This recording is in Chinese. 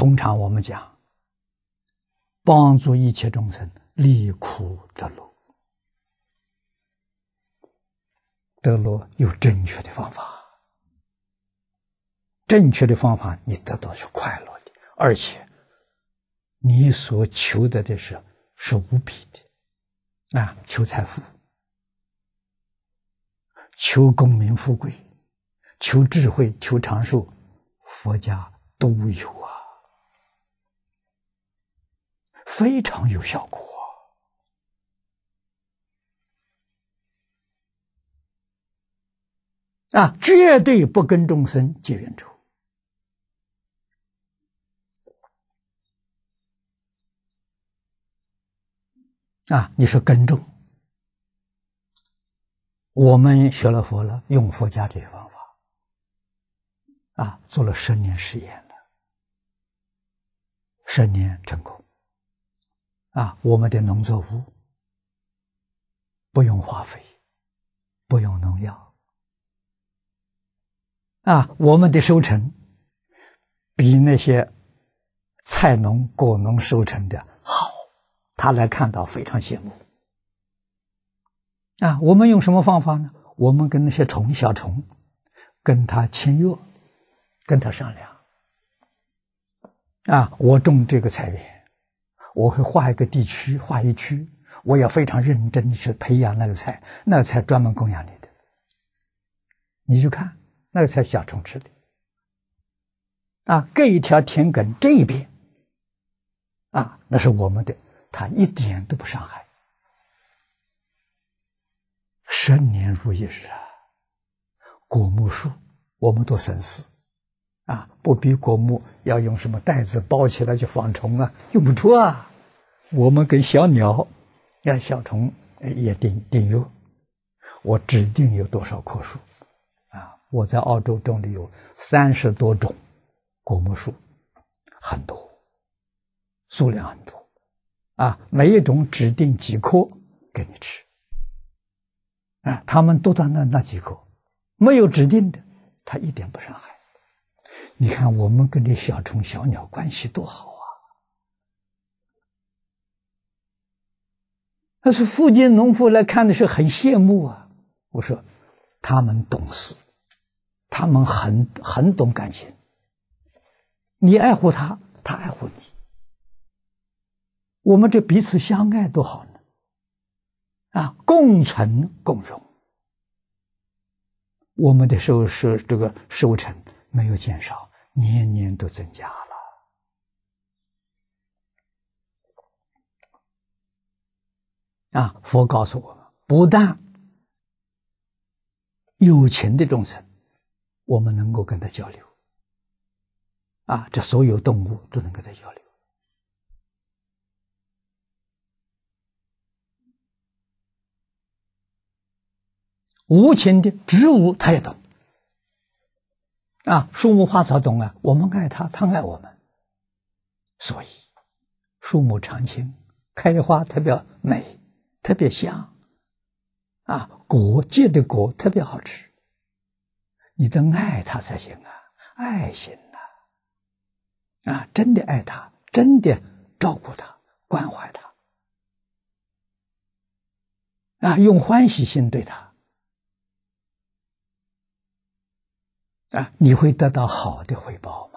通常我们讲，帮助一切众生离苦得乐。得乐有正确的方法，正确的方法你得到是快乐的，而且你所求得的是是无比的。啊，求财富，求功名富贵，求智慧，求长寿，佛家都有啊。非常有效果啊！绝对不跟众生结怨仇啊！你说跟咒，我们学了佛了，用佛家这些方法啊，做了十年实验了，十年成功。啊，我们的农作物不用化肥，不用农药。啊，我们的收成比那些菜农、果农收成的好，他来看到非常羡慕。啊，我们用什么方法呢？我们跟那些虫小虫跟他签约，跟他商量。啊，我种这个菜园。我会画一个地区，画一区，我要非常认真去培养那个菜，那个菜专门供养你的。你去看，那个菜，小虫吃的。啊，这一条田埂这一边，啊，那是我们的，它一点都不伤害。十年如一日啊，果木树，我们都省死。啊，不比果木要用什么袋子包起来去防虫啊？用不出啊。我们给小鸟、让小虫也定定用。我指定有多少棵树啊？我在澳洲种的有三十多种果木树，很多，数量很多。啊，每一种指定几棵给你吃。啊，他们都到那那几棵，没有指定的，他一点不伤害。你看，我们跟这小虫、小鸟关系多好啊！但是附近农夫来看的时候，很羡慕啊。我说，他们懂事，他们很很懂感情。你爱护他，他爱护你。我们这彼此相爱多好呢！啊，共存共荣。我们的时候是这个收成。没有减少，年年都增加了。啊，佛告诉我们，不但有情的众生，我们能够跟他交流，啊，这所有动物都能跟他交流，无情的植物他也懂。啊，树木花草懂啊，我们爱它，它爱我们。所以，树木常青，开花特别美，特别香。啊，果结的果特别好吃。你得爱它才行啊，爱心呐，啊，真的爱它，真的照顾它，关怀它。啊，用欢喜心对它。啊，你会得到好的回报。